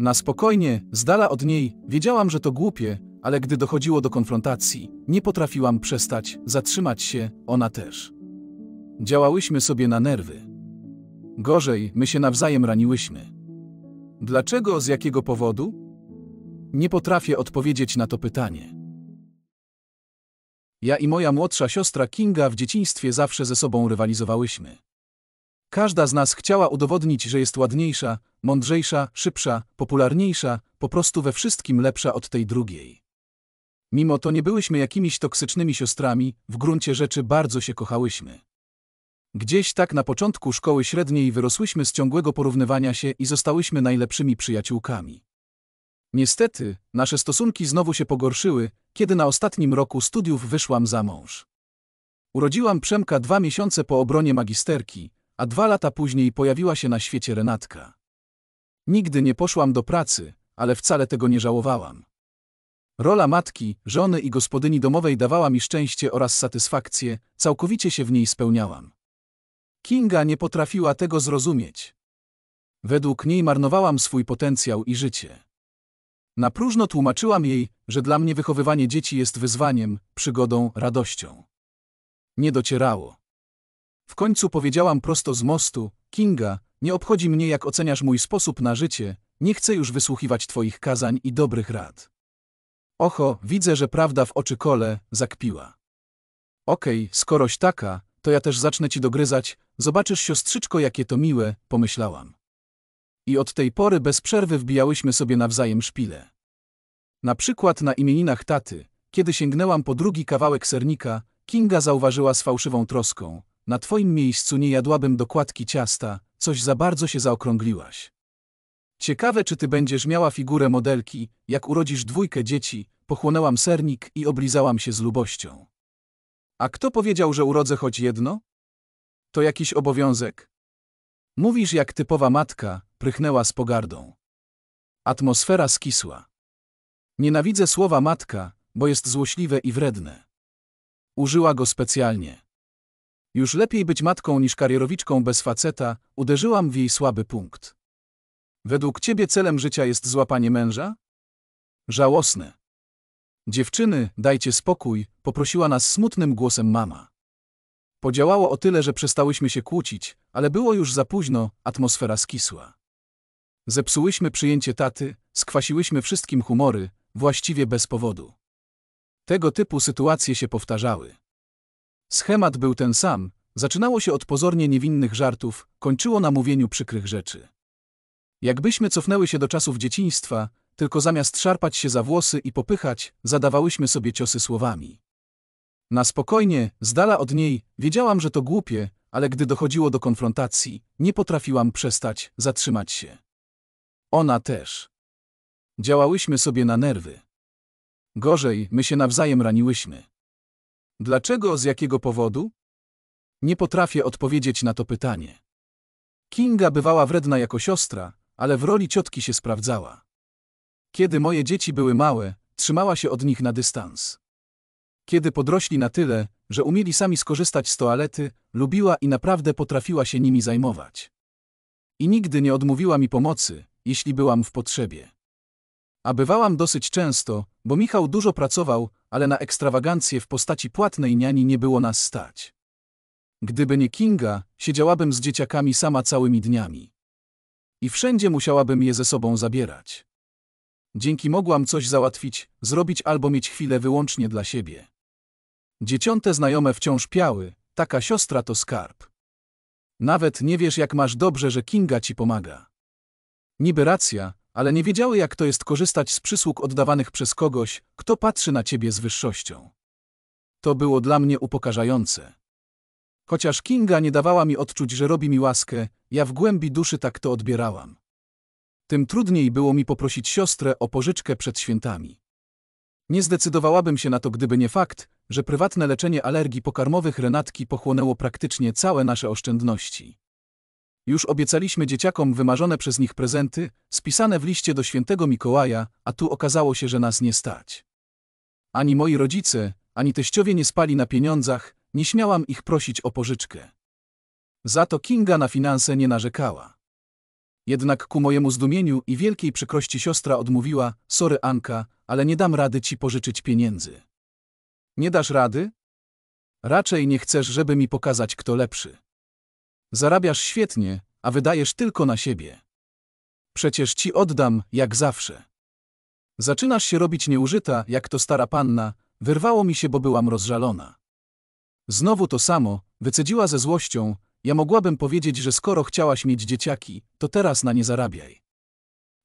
Na spokojnie, z dala od niej, wiedziałam, że to głupie, ale gdy dochodziło do konfrontacji, nie potrafiłam przestać, zatrzymać się, ona też. Działałyśmy sobie na nerwy. Gorzej, my się nawzajem raniłyśmy. Dlaczego, z jakiego powodu? Nie potrafię odpowiedzieć na to pytanie. Ja i moja młodsza siostra Kinga w dzieciństwie zawsze ze sobą rywalizowałyśmy. Każda z nas chciała udowodnić, że jest ładniejsza, mądrzejsza, szybsza, popularniejsza, po prostu we wszystkim lepsza od tej drugiej. Mimo to nie byłyśmy jakimiś toksycznymi siostrami, w gruncie rzeczy bardzo się kochałyśmy. Gdzieś tak na początku szkoły średniej wyrosłyśmy z ciągłego porównywania się i zostałyśmy najlepszymi przyjaciółkami. Niestety, nasze stosunki znowu się pogorszyły, kiedy na ostatnim roku studiów wyszłam za mąż. Urodziłam Przemka dwa miesiące po obronie magisterki, a dwa lata później pojawiła się na świecie Renatka. Nigdy nie poszłam do pracy, ale wcale tego nie żałowałam. Rola matki, żony i gospodyni domowej dawała mi szczęście oraz satysfakcję, całkowicie się w niej spełniałam. Kinga nie potrafiła tego zrozumieć. Według niej marnowałam swój potencjał i życie. Na próżno tłumaczyłam jej, że dla mnie wychowywanie dzieci jest wyzwaniem, przygodą, radością. Nie docierało. W końcu powiedziałam prosto z mostu, Kinga, nie obchodzi mnie jak oceniasz mój sposób na życie, nie chcę już wysłuchiwać twoich kazań i dobrych rad. Oho, widzę, że prawda w oczy kole, zakpiła. Okej, okay, skoroś taka, to ja też zacznę ci dogryzać, zobaczysz siostrzyczko jakie to miłe, pomyślałam. I od tej pory bez przerwy wbijałyśmy sobie nawzajem szpile. Na przykład na imieninach taty, kiedy sięgnęłam po drugi kawałek sernika, Kinga zauważyła z fałszywą troską, na twoim miejscu nie jadłabym dokładki ciasta, coś za bardzo się zaokrągliłaś. Ciekawe, czy ty będziesz miała figurę modelki, jak urodzisz dwójkę dzieci, pochłonęłam sernik i oblizałam się z lubością. A kto powiedział, że urodzę choć jedno? To jakiś obowiązek. Mówisz jak typowa matka, prychnęła z pogardą. Atmosfera skisła. Nienawidzę słowa matka, bo jest złośliwe i wredne. Użyła go specjalnie. Już lepiej być matką niż karierowiczką bez faceta, uderzyłam w jej słaby punkt. Według ciebie celem życia jest złapanie męża? Żałosne. Dziewczyny, dajcie spokój, poprosiła nas smutnym głosem mama. Podziałało o tyle, że przestałyśmy się kłócić, ale było już za późno, atmosfera skisła. Zepsułyśmy przyjęcie taty, skwasiłyśmy wszystkim humory, właściwie bez powodu. Tego typu sytuacje się powtarzały. Schemat był ten sam, zaczynało się od pozornie niewinnych żartów, kończyło na mówieniu przykrych rzeczy. Jakbyśmy cofnęły się do czasów dzieciństwa, tylko zamiast szarpać się za włosy i popychać, zadawałyśmy sobie ciosy słowami. Na spokojnie, z dala od niej, wiedziałam, że to głupie, ale gdy dochodziło do konfrontacji, nie potrafiłam przestać, zatrzymać się. Ona też. Działałyśmy sobie na nerwy. Gorzej, my się nawzajem raniłyśmy. Dlaczego, z jakiego powodu? Nie potrafię odpowiedzieć na to pytanie. Kinga bywała wredna jako siostra, ale w roli ciotki się sprawdzała. Kiedy moje dzieci były małe, trzymała się od nich na dystans. Kiedy podrośli na tyle, że umieli sami skorzystać z toalety, lubiła i naprawdę potrafiła się nimi zajmować. I nigdy nie odmówiła mi pomocy, jeśli byłam w potrzebie. A bywałam dosyć często, bo Michał dużo pracował, ale na ekstrawagancję w postaci płatnej niani nie było nas stać. Gdyby nie Kinga, siedziałabym z dzieciakami sama całymi dniami. I wszędzie musiałabym je ze sobą zabierać. Dzięki mogłam coś załatwić, zrobić albo mieć chwilę wyłącznie dla siebie. Dzieciąte znajome wciąż piały, taka siostra to skarb. Nawet nie wiesz jak masz dobrze, że Kinga ci pomaga. Niby racja, ale nie wiedziały jak to jest korzystać z przysług oddawanych przez kogoś, kto patrzy na ciebie z wyższością. To było dla mnie upokarzające. Chociaż Kinga nie dawała mi odczuć, że robi mi łaskę, ja w głębi duszy tak to odbierałam. Tym trudniej było mi poprosić siostrę o pożyczkę przed świętami. Nie zdecydowałabym się na to, gdyby nie fakt, że prywatne leczenie alergii pokarmowych Renatki pochłonęło praktycznie całe nasze oszczędności. Już obiecaliśmy dzieciakom wymarzone przez nich prezenty, spisane w liście do świętego Mikołaja, a tu okazało się, że nas nie stać. Ani moi rodzice, ani teściowie nie spali na pieniądzach, nie śmiałam ich prosić o pożyczkę. Za to Kinga na finanse nie narzekała. Jednak ku mojemu zdumieniu i wielkiej przykrości siostra odmówiła, sorry Anka, ale nie dam rady ci pożyczyć pieniędzy. Nie dasz rady? Raczej nie chcesz, żeby mi pokazać, kto lepszy. Zarabiasz świetnie, a wydajesz tylko na siebie. Przecież ci oddam, jak zawsze. Zaczynasz się robić nieużyta, jak to stara panna, wyrwało mi się, bo byłam rozżalona. Znowu to samo, wycedziła ze złością, ja mogłabym powiedzieć, że skoro chciałaś mieć dzieciaki, to teraz na nie zarabiaj.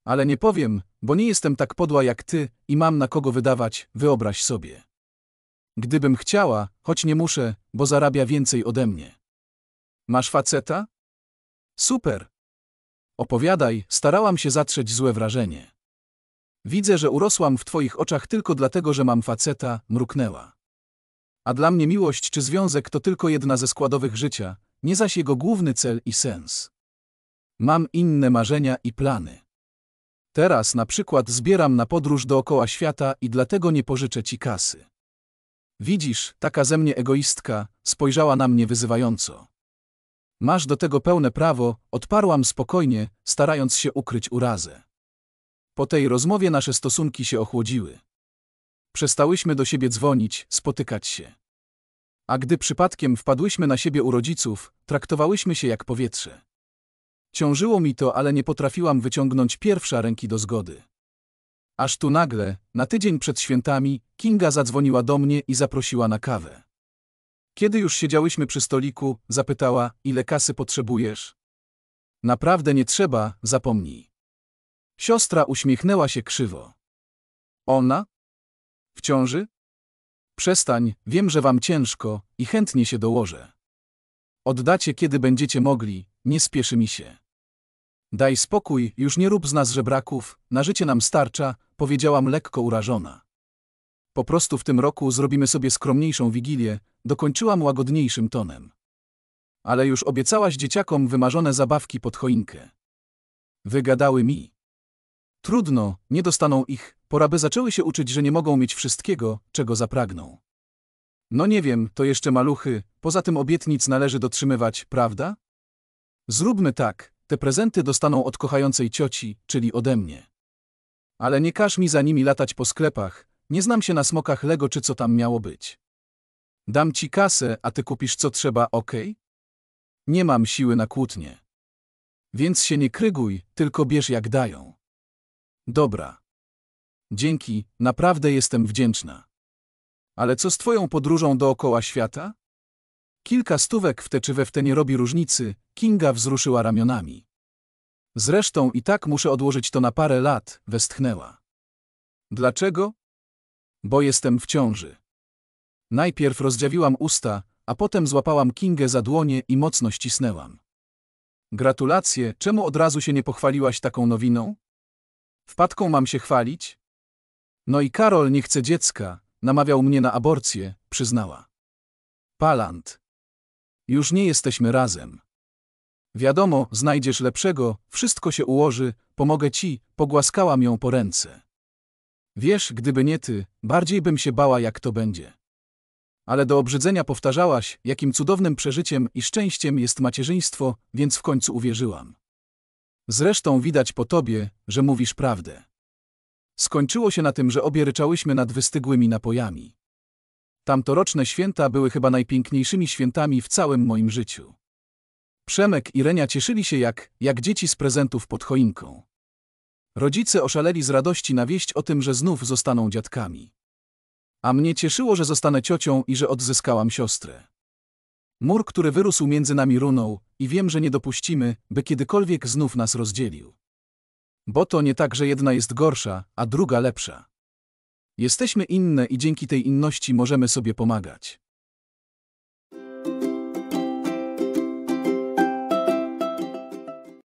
Ale nie powiem, bo nie jestem tak podła jak ty i mam na kogo wydawać, wyobraź sobie. Gdybym chciała, choć nie muszę, bo zarabia więcej ode mnie. Masz faceta? Super. Opowiadaj, starałam się zatrzeć złe wrażenie. Widzę, że urosłam w twoich oczach tylko dlatego, że mam faceta, mruknęła. A dla mnie miłość czy związek to tylko jedna ze składowych życia, nie zaś jego główny cel i sens. Mam inne marzenia i plany. Teraz na przykład zbieram na podróż dookoła świata i dlatego nie pożyczę ci kasy. Widzisz, taka ze mnie egoistka, spojrzała na mnie wyzywająco. Masz do tego pełne prawo, odparłam spokojnie, starając się ukryć urazę. Po tej rozmowie nasze stosunki się ochłodziły. Przestałyśmy do siebie dzwonić, spotykać się. A gdy przypadkiem wpadłyśmy na siebie u rodziców, traktowałyśmy się jak powietrze. Ciążyło mi to, ale nie potrafiłam wyciągnąć pierwsza ręki do zgody. Aż tu nagle, na tydzień przed świętami, Kinga zadzwoniła do mnie i zaprosiła na kawę. Kiedy już siedziałyśmy przy stoliku, zapytała, ile kasy potrzebujesz? Naprawdę nie trzeba, zapomnij. Siostra uśmiechnęła się krzywo. Ona? W ciąży? Przestań, wiem, że wam ciężko i chętnie się dołożę. Oddacie, kiedy będziecie mogli, nie spieszy mi się. Daj spokój, już nie rób z nas żebraków, na życie nam starcza, powiedziałam lekko urażona. Po prostu w tym roku zrobimy sobie skromniejszą wigilię, Dokończyłam łagodniejszym tonem. Ale już obiecałaś dzieciakom wymarzone zabawki pod choinkę. Wygadały mi. Trudno, nie dostaną ich, pora by zaczęły się uczyć, że nie mogą mieć wszystkiego, czego zapragną. No nie wiem, to jeszcze maluchy, poza tym obietnic należy dotrzymywać, prawda? Zróbmy tak, te prezenty dostaną od kochającej cioci, czyli ode mnie. Ale nie każ mi za nimi latać po sklepach, nie znam się na smokach Lego czy co tam miało być. Dam ci kasę, a ty kupisz co trzeba, ok? Nie mam siły na kłótnie. Więc się nie kryguj, tylko bierz jak dają. Dobra. Dzięki, naprawdę jestem wdzięczna. Ale co z twoją podróżą dookoła świata? Kilka stówek w te czy we w te nie robi różnicy, Kinga wzruszyła ramionami. Zresztą i tak muszę odłożyć to na parę lat, westchnęła. Dlaczego? Bo jestem w ciąży. Najpierw rozdziawiłam usta, a potem złapałam Kingę za dłonie i mocno ścisnęłam. Gratulacje, czemu od razu się nie pochwaliłaś taką nowiną? Wpadką mam się chwalić? No i Karol nie chce dziecka, namawiał mnie na aborcję, przyznała. Palant. Już nie jesteśmy razem. Wiadomo, znajdziesz lepszego, wszystko się ułoży, pomogę ci, pogłaskałam ją po ręce. Wiesz, gdyby nie ty, bardziej bym się bała, jak to będzie ale do obrzydzenia powtarzałaś, jakim cudownym przeżyciem i szczęściem jest macierzyństwo, więc w końcu uwierzyłam. Zresztą widać po tobie, że mówisz prawdę. Skończyło się na tym, że obie ryczałyśmy nad wystygłymi napojami. Tamtoroczne święta były chyba najpiękniejszymi świętami w całym moim życiu. Przemek i Renia cieszyli się jak, jak dzieci z prezentów pod choinką. Rodzice oszaleli z radości na wieść o tym, że znów zostaną dziadkami. A mnie cieszyło, że zostanę ciocią i że odzyskałam siostrę. Mur, który wyrósł między nami runął i wiem, że nie dopuścimy, by kiedykolwiek znów nas rozdzielił. Bo to nie tak, że jedna jest gorsza, a druga lepsza. Jesteśmy inne i dzięki tej inności możemy sobie pomagać.